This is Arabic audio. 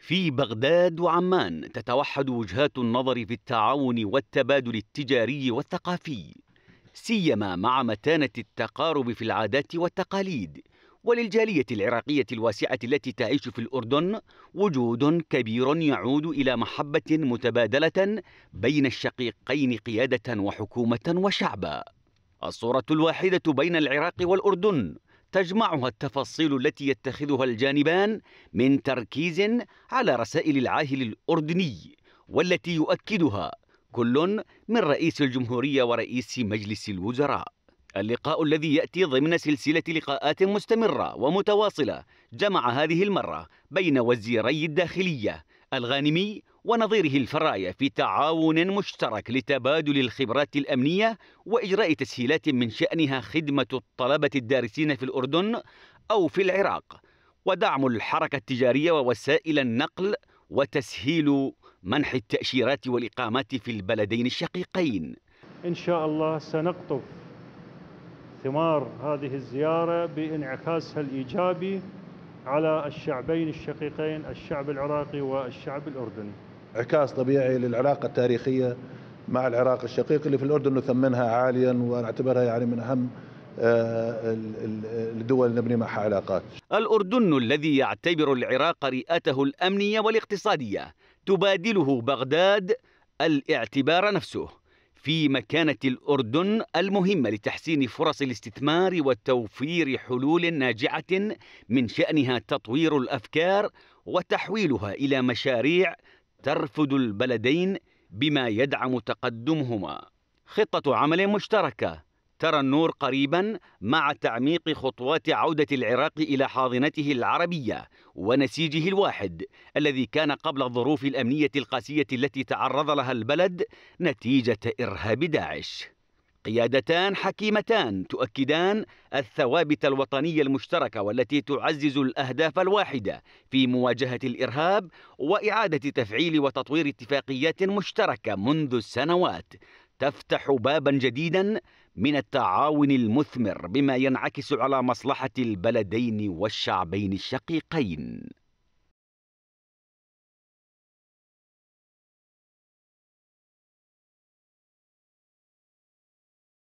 في بغداد وعمان تتوحد وجهات النظر في التعاون والتبادل التجاري والثقافي سيما مع متانه التقارب في العادات والتقاليد وللجاليه العراقيه الواسعه التي تعيش في الاردن وجود كبير يعود الى محبه متبادله بين الشقيقين قياده وحكومه وشعبا الصوره الواحده بين العراق والاردن تجمعها التفاصيل التي يتخذها الجانبان من تركيز على رسائل العاهل الأردني والتي يؤكدها كل من رئيس الجمهورية ورئيس مجلس الوزراء اللقاء الذي يأتي ضمن سلسلة لقاءات مستمرة ومتواصلة جمع هذه المرة بين وزيري الداخلية الغانمي ونظيره الفرايا في تعاون مشترك لتبادل الخبرات الأمنية وإجراء تسهيلات من شأنها خدمة الطلبة الدارسين في الأردن أو في العراق ودعم الحركة التجارية ووسائل النقل وتسهيل منح التأشيرات والإقامات في البلدين الشقيقين إن شاء الله سنقطف ثمار هذه الزيارة بانعكاسها الإيجابي على الشعبين الشقيقين الشعب العراقي والشعب الأردني انعكاس طبيعي للعلاقة التاريخية مع العراق الشقيق اللي في الأردن نثمنها عاليا ونعتبرها يعني من أهم آه، الدول نبني معها علاقات الأردن الذي يعتبر العراق رئته الأمنية والاقتصادية تبادله بغداد الاعتبار نفسه في مكانة الأردن المهمة لتحسين فرص الاستثمار وتوفير حلول ناجعة من شأنها تطوير الأفكار وتحويلها إلى مشاريع ترفد البلدين بما يدعم تقدمهما خطة عمل مشتركة ترى النور قريبا مع تعميق خطوات عودة العراق إلى حاضنته العربية ونسيجه الواحد الذي كان قبل الظروف الأمنية القاسية التي تعرض لها البلد نتيجة إرهاب داعش قيادتان حكيمتان تؤكدان الثوابت الوطنية المشتركة والتي تعزز الأهداف الواحدة في مواجهة الإرهاب وإعادة تفعيل وتطوير اتفاقيات مشتركة منذ السنوات تفتح بابا جديدا من التعاون المثمر بما ينعكس على مصلحه البلدين والشعبين الشقيقين